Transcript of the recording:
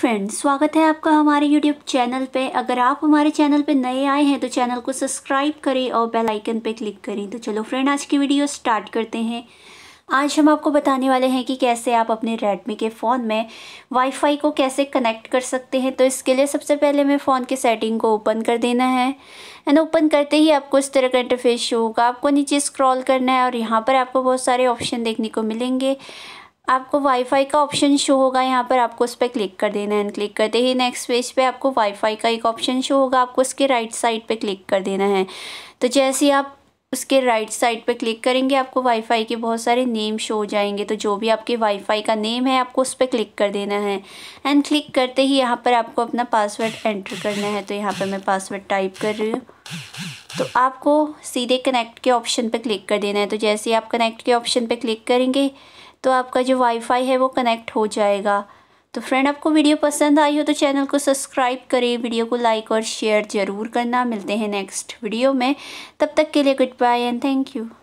friends स्वागत है आपका हमारे यूट्यूब चैनल पे अगर आप हमारे चैनल पे नए आए हैं तो चैनल को सब्सक्राइब करें और बेल आइकन पे क्लिक करें तो चलो फ्रेंड आज की वीडियो स्टार्ट करते हैं आज हम आपको बताने वाले हैं कि कैसे आप अपने रेडमी के फ़ोन में वाईफाई को कैसे कनेक्ट कर सकते हैं तो इसके लिए सबसे पहले हमें फ़ोन के सेटिंग को ओपन कर देना है एंड ओपन करते ही आपको इस तरह का इंटरफेस शो होगा आपको नीचे स्क्रॉल करना है और यहाँ पर आपको बहुत सारे ऑप्शन देखने को मिलेंगे आपको वाईफाई का ऑप्शन शो होगा यहाँ पर आपको उस पर क्लिक कर देना है क्लिक करते ही नेक्स्ट पेज पे आपको वाईफाई का एक ऑप्शन शो होगा आपको उसके राइट साइड पे क्लिक कर देना है तो जैसे ही आप उसके राइट साइड पे क्लिक करेंगे आपको वाईफाई के बहुत सारे नेम शो हो जाएंगे तो जो भी आपके वाईफाई का नेम है आपको उस पर क्लिक कर देना है एंड क्लिक करते ही यहाँ पर आपको अपना पासवर्ड एंटर करना है तो यहाँ पर मैं पासवर्ड टाइप कर रही हूँ तो आपको सीधे कनेक्ट के ऑप्शन पर क्लिक कर देना है तो जैसे ही आप कनेक्ट के ऑप्शन पर क्लिक करेंगे तो आपका जो वाईफाई है वो कनेक्ट हो जाएगा तो फ्रेंड आपको वीडियो पसंद आई हो तो चैनल को सब्सक्राइब करें वीडियो को लाइक और शेयर ज़रूर करना मिलते हैं नेक्स्ट वीडियो में तब तक के लिए good bye and thank you